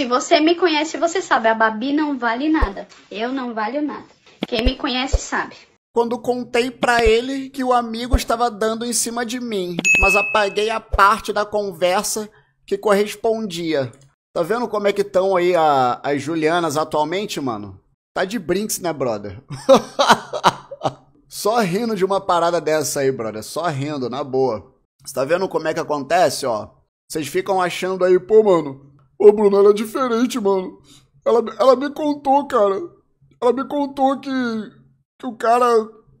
Se você me conhece, você sabe, a Babi não vale nada. Eu não valho nada. Quem me conhece sabe. Quando contei para ele que o amigo estava dando em cima de mim, mas apaguei a parte da conversa que correspondia. Tá vendo como é que estão aí a, as Julianas atualmente, mano? Tá de brinks, né, brother? Só rindo de uma parada dessa aí, brother. Só rindo, na boa. Você tá vendo como é que acontece, ó? Vocês ficam achando aí, pô, mano, Ô, Bruno, ela é diferente, mano. Ela, ela me contou, cara. Ela me contou que, que o cara,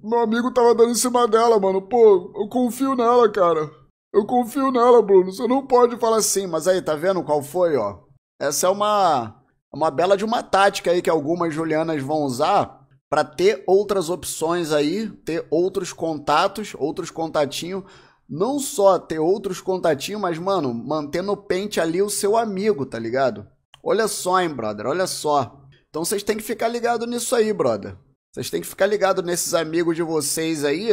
meu amigo, tava dando em cima dela, mano. Pô, eu confio nela, cara. Eu confio nela, Bruno. Você não pode falar assim, mas aí, tá vendo qual foi, ó? Essa é uma, uma bela de uma tática aí que algumas Julianas vão usar para ter outras opções aí, ter outros contatos, outros contatinhos não só ter outros contatinhos, mas, mano, manter no pente ali o seu amigo, tá ligado? Olha só, hein, brother, olha só. Então vocês têm que ficar ligado nisso aí, brother. Vocês têm que ficar ligado nesses amigos de vocês aí.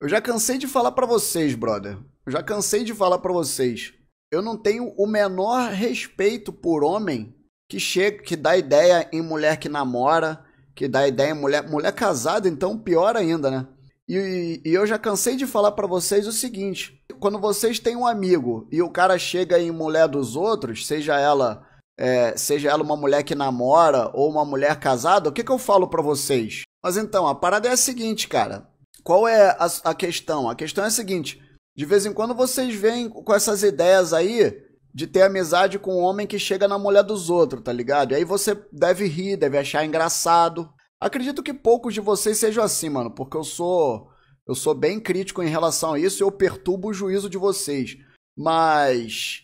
Eu já cansei de falar para vocês, brother. Eu já cansei de falar para vocês. Eu não tenho o menor respeito por homem que chega, que dá ideia em mulher que namora, que dá ideia em mulher, mulher casada, então pior ainda, né? E, e, eu já cansei de falar para vocês o seguinte: quando vocês têm um amigo e o cara chega em mulher dos outros, seja ela é, seja ela uma mulher que namora ou uma mulher casada, o que, que eu falo para vocês? Mas então, a parada é a seguinte, cara. Qual é a, a questão? A questão é a seguinte: de vez em quando vocês vêm com essas ideias aí de ter amizade com um homem que chega na mulher dos outros, tá ligado? E aí você deve rir, deve achar engraçado. Acredito que poucos de vocês sejam assim, mano, porque eu sou eu sou bem crítico em relação a isso e eu perturbo o juízo de vocês. Mas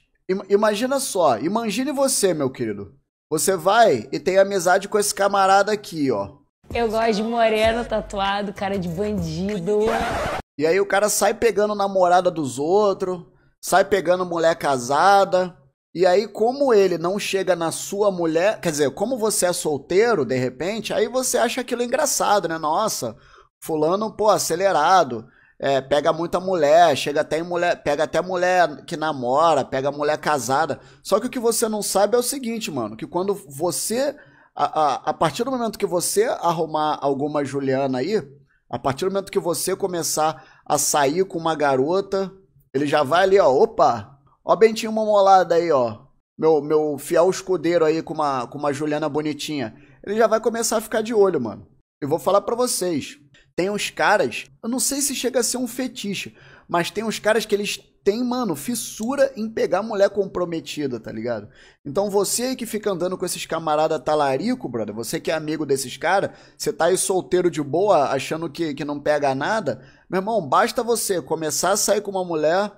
imagina só, imagine você, meu querido. Você vai e tem amizade com esse camarada aqui, ó. Eu gosto de moreno tatuado, cara de bandido. E aí o cara sai pegando namorada dos outros, sai pegando mulher casada, e aí, como ele não chega na sua mulher, quer dizer, como você é solteiro, de repente, aí você acha aquilo engraçado, né? Nossa, fulano, pô, acelerado, é, pega muita mulher, chega até mulher, pega até mulher que namora, pega mulher casada. Só que o que você não sabe é o seguinte, mano, que quando você. A, a, a partir do momento que você arrumar alguma Juliana aí, a partir do momento que você começar a sair com uma garota, ele já vai ali, ó, opa, Ó, Bentinho Momolada aí, ó. Meu, meu fiel escudeiro aí com uma, com uma Juliana bonitinha. Ele já vai começar a ficar de olho, mano. Eu vou falar para vocês. Tem uns caras, eu não sei se chega a ser um fetiche, mas tem uns caras que eles têm, mano, fissura em pegar mulher comprometida, tá ligado? Então você aí que fica andando com esses camarada talarico, brother, você que é amigo desses caras, você tá aí solteiro de boa, achando que, que não pega nada, meu irmão, basta você começar a sair com uma mulher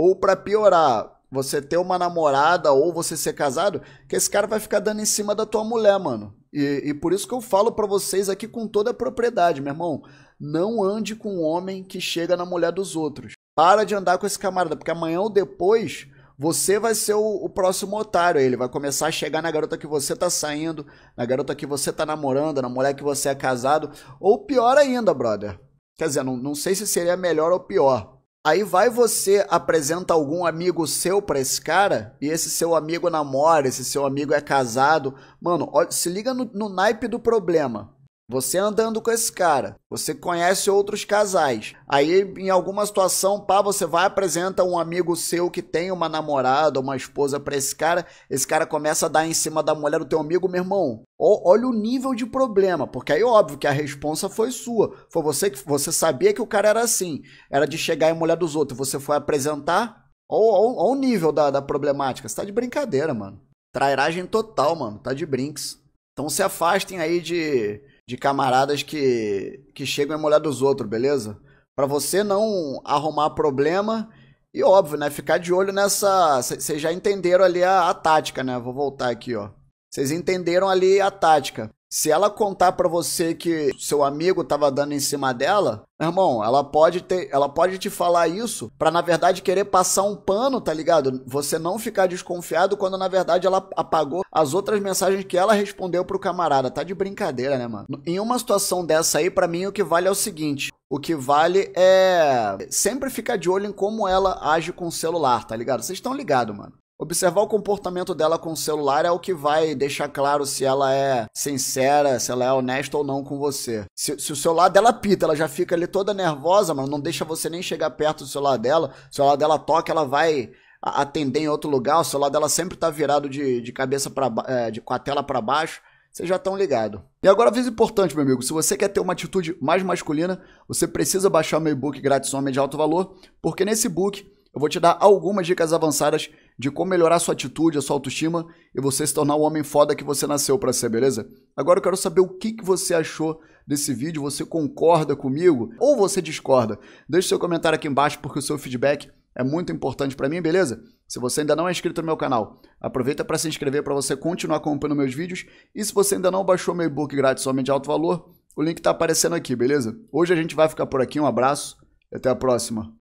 ou para piorar, você ter uma namorada ou você ser casado, que esse cara vai ficar dando em cima da tua mulher, mano. E, e por isso que eu falo para vocês aqui com toda a propriedade, meu irmão. Não ande com um homem que chega na mulher dos outros. Para de andar com esse camarada, porque amanhã ou depois você vai ser o, o, próximo otário. Ele vai começar a chegar na garota que você tá saindo, na garota que você tá namorando, na mulher que você é casado. Ou pior ainda, brother. Quer dizer, não, não sei se seria melhor ou pior. Aí vai você apresenta algum amigo seu para esse cara e esse seu amigo namora, esse seu amigo é casado. Mano, se liga no, no naipe do problema. Você andando com esse cara, você conhece outros casais. Aí, em alguma situação, pá, você vai apresenta um amigo seu que tem uma namorada, uma esposa para esse cara. Esse cara começa a dar em cima da mulher do teu amigo, meu irmão. Olha o nível de problema, porque aí óbvio que a responsa foi sua. Foi você que você sabia que o cara era assim, era de chegar em mulher dos outros. Você foi apresentar. Olha o nível da, da problemática. Você tá de brincadeira, mano. Trairagem total, mano. Tá de brinks. Então se afastem aí de de camaradas que, que chegam a molhar dos outros, beleza? Para você não arrumar problema e, óbvio, né? Ficar de olho nessa. Vocês já entenderam ali a, a tática, né? Vou voltar aqui, ó. Vocês entenderam ali a tática. Se ela contar para você que seu amigo tava dando em cima dela, irmão, ela pode ter, ela pode te falar isso para na verdade querer passar um pano, tá ligado? Você não ficar desconfiado quando na verdade ela apagou as outras mensagens que ela respondeu pro camarada. Tá de brincadeira, né, mano? Em uma situação dessa aí, para mim o que vale é o seguinte: o que vale é sempre ficar de olho em como ela age com o celular, tá ligado? Vocês estão ligados, mano. Observar o comportamento dela com o celular é o que vai deixar claro se ela é sincera, se ela é honesta ou não com você. Se, se o celular dela pita, ela já fica ali toda nervosa, mas não deixa você nem chegar perto do celular dela. Se o celular dela toca, ela vai atender em outro lugar. O celular dela sempre tá virado de, de cabeça para é, de, com a tela para baixo. Vocês já estão ligados. E agora, aviso importante, meu amigo: se você quer ter uma atitude mais masculina, você precisa baixar meu e-book grátis Homem de Alto Valor, porque nesse book eu vou te dar algumas dicas avançadas de como melhorar sua atitude, a sua autoestima e você se tornar o homem foda que você nasceu para ser, beleza? Agora eu quero saber o que, que você achou desse vídeo, você concorda comigo ou você discorda? Deixe seu comentário aqui embaixo porque o seu feedback é muito importante para mim, beleza? Se você ainda não é inscrito no meu canal, aproveita para se inscrever para você continuar acompanhando meus vídeos e se você ainda não baixou meu e-book grátis Homem de Alto Valor, o link está aparecendo aqui, beleza? Hoje a gente vai ficar por aqui, um abraço e até a próxima.